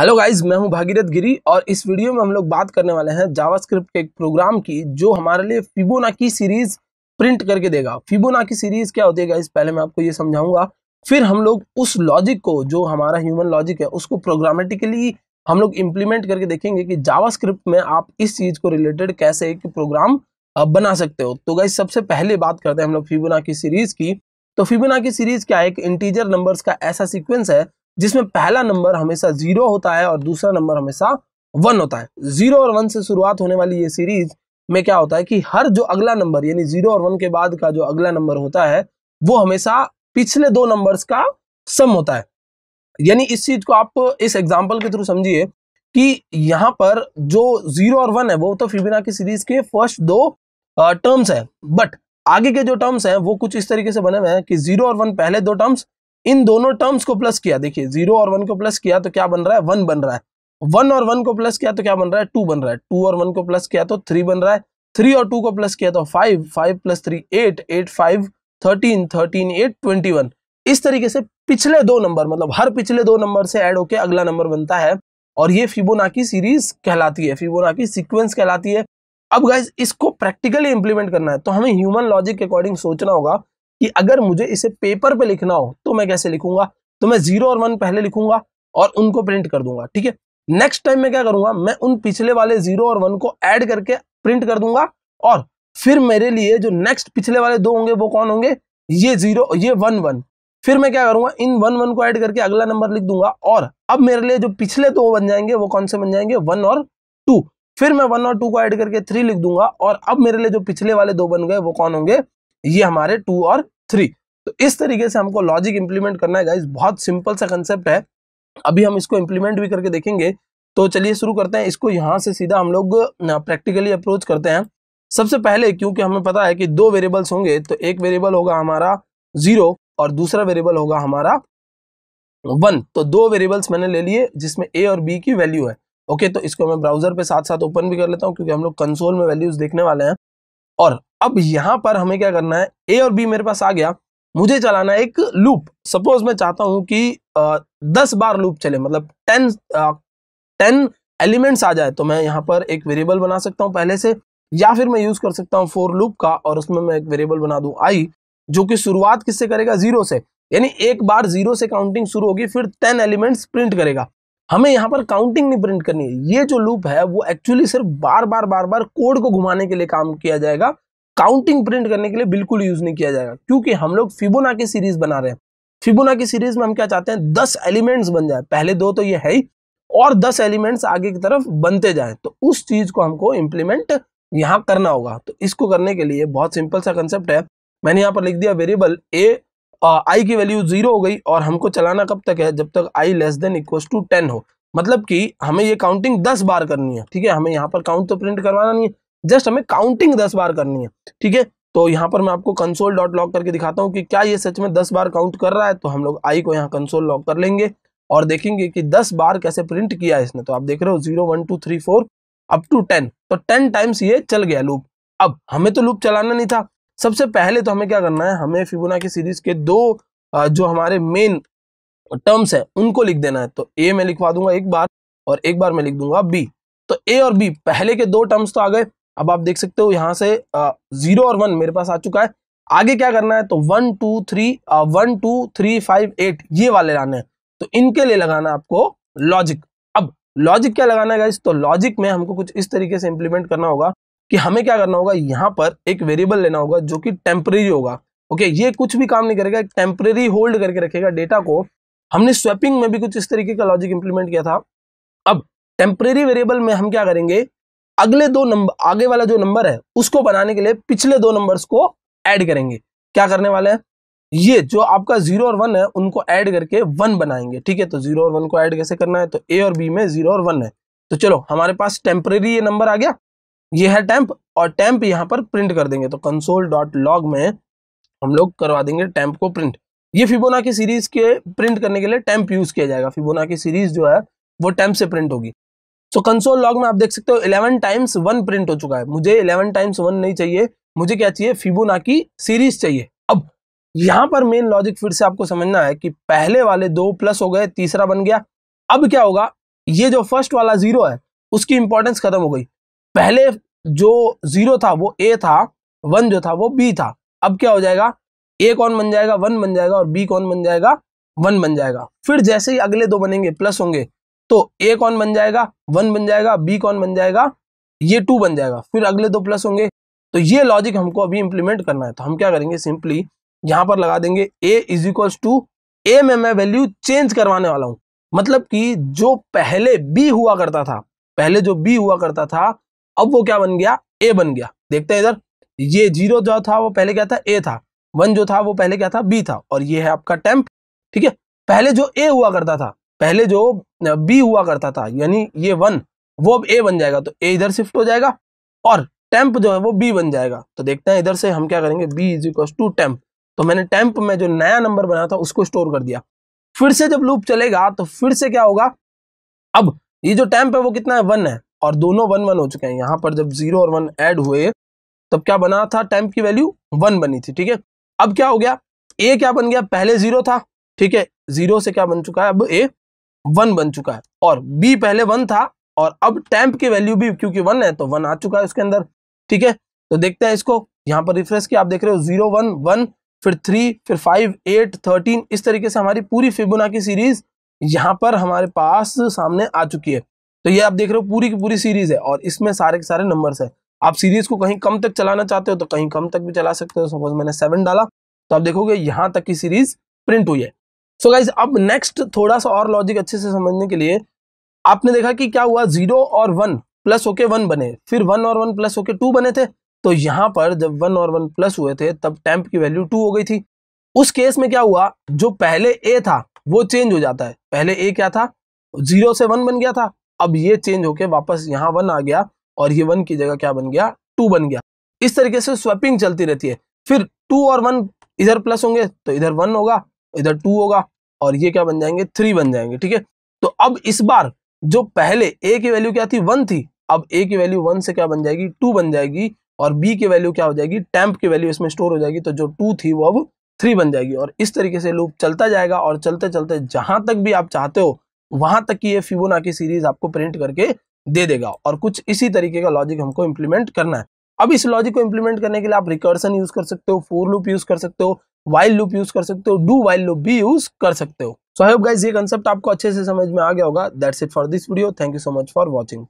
hello guys मैं हूं भागीरथ गिरी और इस वीडियो में हम लोग बात करने वाले हैं जावास्क्रिप्ट के एक प्रोग्राम की जो हमारे लिए फिबोना की सीरीज प्रिंट करके देगा फिबोना की सीरीज क्या होती है गाइज पहले मैं आपको ये समझाऊंगा फिर हम लोग उस लॉजिक को जो हमारा ह्यूमन लॉजिक है उसको प्रोग्रामेटिकली हम लोग इम्प्लीमेंट करके देखेंगे कि जावास्क्रिप्ट में आप इस चीज को रिलेटेड कैसे एक प्रोग्राम बना सकते हो तो गाइज सबसे पहले बात करते हैं हम लोग फिबोना की सीरीज की तो फिबोना की सीरीज क्या है एक इंटीजर नंबर्स का ऐसा सीक्वेंस है जिसमें पहला नंबर हमेशा जीरो होता है और दूसरा नंबर हमेशा वन होता है जीरो और वन से शुरुआत होने वाली ये सीरीज में क्या होता है कि हर जो अगला नंबर यानी जीरो और वन के बाद का जो अगला नंबर होता है वो हमेशा पिछले दो नंबर्स का सम होता है यानी इस चीज को आप इस एग्जाम्पल के थ्रू समझिए कि यहाँ पर जो जीरो और वन है वो तो फिबिना की सीरीज के फर्स्ट दो टर्म्स है बट आगे के जो टर्म्स हैं वो कुछ इस तरीके से बने हुए हैं कि जीरो और वन पहले दो टर्म्स इन दोनों टर्म्स को प्लस किया देखिए जीरो और वन को प्लस किया तो क्या बन रहा है वन बन रहा है वन और वन को प्लस किया तो क्या बन रहा है टू बन रहा है टू और वन को प्लस किया तो थ्री बन रहा है थ्री और टू को प्लस किया तो five five plus three eight eight five thirteen thirteen eight twenty one इस तरीके से पिछले दो नंबर मतलब हर पिछले दो नंबर से ऐड होके अगला नंबर बनता है और ये फिबोनाकी सीरीज कहलाती है फिबोनाकी सीक्वेंस कहलाती है अब गाइज इसको प्रैक्टिकली इंप्लीमेंट करना है तो हमें ह्यूमन लॉजिक के अकॉर्डिंग सोचना होगा कि अगर मुझे इसे पेपर पे लिखना हो तो मैं कैसे लिखूंगा तो मैं जीरो और वन पहले लिखूंगा और उनको प्रिंट कर दूंगा ठीक है नेक्स्ट टाइम मैं क्या करूंगा मैं उन पिछले वाले जीरो और वन को ऐड करके प्रिंट कर दूंगा और फिर मेरे लिए जो नेक्स्ट पिछले वाले दो होंगे वो कौन होंगे ये जीरो ये वन वन फिर मैं क्या करूंगा इन वन वन को ऐड करके अगला नंबर लिख दूंगा और अब मेरे लिए जो पिछले दो बन जाएंगे वो कौन से बन जाएंगे वन और टू फिर मैं वन और टू को ऐड करके थ्री लिख दूंगा और अब मेरे लिए जो पिछले वाले दो बन गए वो कौन होंगे ये हमारे टू और थ्री तो इस तरीके से हमको लॉजिक इंप्लीमेंट करना है गाइज बहुत सिंपल सा कंसेप्ट है अभी हम इसको इम्प्लीमेंट भी करके देखेंगे तो चलिए शुरू करते हैं इसको यहाँ से सीधा हम लोग प्रैक्टिकली अप्रोच करते हैं सबसे पहले क्योंकि हमें पता है कि दो वेरिएबल्स होंगे तो एक वेरिएबल होगा हमारा जीरो और दूसरा वेरिएबल होगा हमारा वन तो दो वेरिएबल्स मैंने ले लिए जिसमें ए और बी की वैल्यू है ओके तो इसको मैं ब्राउजर पे साथ साथ ओपन भी कर लेता हूँ क्योंकि हम लोग कंसोल में वैल्यूज देखने वाले हैं और अब यहां पर हमें क्या करना है ए और बी मेरे पास आ गया मुझे चलाना है एक लूप सपोज मैं चाहता हूं कि आ, दस बार लूप चले मतलब टेन आ, टेन एलिमेंट्स आ जाए तो मैं यहाँ पर एक वेरिएबल बना सकता हूं पहले से या फिर मैं यूज कर सकता हूँ फोर लूप का और उसमें मैं एक वेरिएबल बना दूं आई जो कि शुरुआत किससे करेगा जीरो से यानी एक बार जीरो से काउंटिंग शुरू होगी फिर टेन एलिमेंट्स प्रिंट करेगा हमें यहाँ पर काउंटिंग नहीं प्रिंट करनी है ये जो लूप है वो एक्चुअली सिर्फ बार बार बार बार कोड को घुमाने के लिए काम किया जाएगा काउंटिंग प्रिंट करने के लिए बिल्कुल यूज नहीं किया जाएगा क्योंकि हम लोग फिबोना की सीरीज बना रहे हैं फिबोना की सीरीज में हम क्या चाहते हैं दस एलिमेंट्स बन जाए पहले दो तो ये है ही और दस एलिमेंट्स आगे की तरफ बनते जाए तो उस चीज को हमको इम्प्लीमेंट यहाँ करना होगा तो इसको करने के लिए बहुत सिंपल सा कंसेप्ट है मैंने यहाँ पर लिख दिया वेरिएबल ए आई की वैल्यू जीरो हो गई और हमको चलाना कब तक है जब तक I less than equal to ten हो मतलब कि हमें ये काउंटिंग दस बार करनी है ठीक है हमें यहाँ पर काउंट तो प्रिंट करवाना नहीं है जस्ट हमें काउंटिंग दस बार करनी है ठीक है तो यहाँ पर मैं आपको कंसोल डॉट लॉक करके दिखाता हूँ कि क्या ये सच में दस बार काउंट कर रहा है तो हम लोग आई को यहाँ कंसोल लॉक कर लेंगे और देखेंगे कि दस बार कैसे प्रिंट किया इसने तो आप देख रहे हो zero one two three four up to ten तो टेन टाइम्स ये चल गया लूप अब हमें तो लूप चलाना नहीं था सबसे पहले तो हमें क्या करना है हमें फिबोना की सीरीज के दो जो हमारे मेन टर्म्स हैं उनको लिख देना है तो ए मैं लिखवा दूंगा एक बार और एक बार मैं लिख दूंगा बी तो ए और बी पहले के दो टर्म्स तो आ गए अब आप देख सकते हो यहाँ से जीरो और वन मेरे पास आ चुका है आगे क्या करना है तो one two three one two three five eight ये वाले लाने हैं तो इनके लिए लगाना आपको लॉजिक अब लॉजिक क्या लगाना है गाइस तो लॉजिक में हमको कुछ इस तरीके से इंप्लीमेंट करना होगा कि हमें क्या करना होगा यहाँ पर एक वेरिएबल लेना होगा जो कि टेम्परेरी होगा ओके ये कुछ भी काम नहीं करेगा टेम्परेरी होल्ड करके रखेगा डेटा को हमने स्वैपिंग में भी कुछ इस तरीके का लॉजिक इंप्लीमेंट किया था अब टेम्परेरी वेरिएबल में हम क्या करेंगे अगले दो नंबर आगे वाला जो नंबर है उसको बनाने के लिए पिछले दो नंबर्स को ऐड करेंगे क्या करने वाले हैं ये जो आपका जीरो और वन है उनको ऐड करके वन बनाएंगे ठीक है तो जीरो और वन को ऐड कैसे करना है तो ए और बी में जीरो और वन है तो चलो हमारे पास टेम्परेरी ये नंबर आ गया ये है टैंप और टैंप यहाँ पर प्रिंट कर देंगे तो कंसोल डॉट लॉग में हम लोग करवा देंगे टैंप को प्रिंट ये फिबोना की सीरीज के प्रिंट करने के लिए टैंप यूज किया जाएगा फिबोना की सीरीज जो है वो टैंप से प्रिंट होगी सो कंसोल लॉग में आप देख सकते हो इलेवन टाइम्स वन प्रिंट हो चुका है मुझे इलेवन टाइम्स वन नहीं चाहिए मुझे क्या चाहिए फिबोना की सीरीज चाहिए अब यहाँ पर मेन लॉजिक फिर से आपको समझना है कि पहले वाले दो प्लस हो गए तीसरा बन गया अब क्या होगा ये जो फर्स्ट वाला जीरो है उसकी इंपॉर्टेंस खत्म हो गई पहले जो जीरो था वो ए था वन जो था वो बी था अब क्या हो जाएगा ए कौन बन जाएगा वन बन जाएगा और बी कौन बन जाएगा वन बन जाएगा फिर जैसे ही अगले दो बनेंगे प्लस होंगे तो ए कौन बन जाएगा वन बन जाएगा बी कौन बन जाएगा ये टू बन जाएगा फिर अगले दो प्लस होंगे तो ये लॉजिक हमको अभी इंप्लीमेंट करना है तो हम क्या करेंगे सिंपली यहां पर लगा देंगे A is equals to A में मैं वैल्यू चेंज करवाने वाला हूं मतलब कि जो पहले बी हुआ करता था पहले जो बी हुआ करता था अब वो क्या बन गया ए बन गया देखते हैं इधर ये जीरो जो था वो पहले क्या था ए था वन जो था वो पहले क्या था बी था और ये है आपका टेम्प ठीक है पहले जो ए हुआ करता था पहले जो बी हुआ करता था यानी ये वन वो अब ए बन जाएगा तो ए इधर शिफ्ट हो जाएगा और टेम्प जो है वो बी बन जाएगा तो देखते हैं इधर से हम क्या करेंगे B is equal to temp तो मैंने टेम्प में जो नया नंबर बनाया था उसको स्टोर कर दिया फिर से जब लूप चलेगा तो फिर से क्या होगा अब ये जो टेम्प है वो कितना है वन है और दोनों वन वन हो चुके हैं यहाँ पर जब जीरो और वन ऐड हुए तब क्या बना था टेम्प की वैल्यू वन बनी थी ठीक है अब क्या हो गया ए क्या बन गया पहले जीरो था ठीक है जीरो से क्या बन चुका है अब ए वन बन चुका है और बी पहले वन था और अब टैंप की वैल्यू भी क्योंकि वन है तो वन आ चुका है उसके अंदर ठीक है तो देखते हैं इसको यहाँ पर रिफ्रेश किया आप देख रहे हो जीरो वन वन फिर थ्री फिर फाइव एट थर्टीन इस तरीके से हमारी पूरी फिबुना की सीरीज यहाँ पर हमारे पास सामने आ चुकी है तो ये आप देख रहे हो पूरी की पूरी सीरीज है और इसमें सारे के सारे नंबर है आप सीरीज को कहीं कम तक चलाना चाहते हो तो कहीं कम तक भी चला सकते हो सपोज मैंने सेवन डाला तो आप देखोगे यहाँ तक की सीरीज प्रिंट हुई है सो so गाइज अब नेक्स्ट थोड़ा सा और लॉजिक अच्छे से समझने के लिए आपने देखा कि क्या हुआ जीरो और वन प्लस होके वन बने फिर वन और वन प्लस होके टू बने थे तो यहाँ पर जब वन और वन प्लस हुए थे तब टेम्प की वैल्यू टू हो गई थी उस केस में क्या हुआ जो पहले ए था वो चेंज हो जाता है पहले ए क्या था जीरो से वन बन गया था अब ये चेंज होके वापस यहाँ वन आ गया और ये वन की जगह क्या बन गया टू बन गया इस तरीके से स्वैपिंग चलती रहती है फिर टू और वन इधर प्लस होंगे तो इधर वन होगा इधर टू होगा और ये क्या बन जाएंगे थ्री बन जाएंगे ठीक है तो अब इस बार जो पहले ए की वैल्यू क्या थी वन थी अब ए की वैल्यू वन से क्या बन जाएगी टू बन जाएगी और बी की वैल्यू क्या हो जाएगी टैंप की वैल्यू इसमें स्टोर हो जाएगी तो जो टू थी वो अब थ्री बन जाएगी और इस तरीके से लूप चलता जाएगा और चलते चलते जहां तक भी आप चाहते हो वहां तक की ये की सीरीज आपको प्रिंट करके दे देगा और कुछ इसी तरीके का लॉजिक हमको इम्प्लीमेंट करना है अब इस लॉजिक को इम्प्लीमेंट करने के लिए आप रिकर्सन यूज कर सकते हो फोर लूप यूज कर सकते हो वाइल लूप यूज कर सकते हो डू वाइल लूप भी यूज कर सकते हो सो आई होप गाइज ये कंसेप्ट आपको अच्छे से समझ में आ गया होगा that's it for this video thank you so much for watching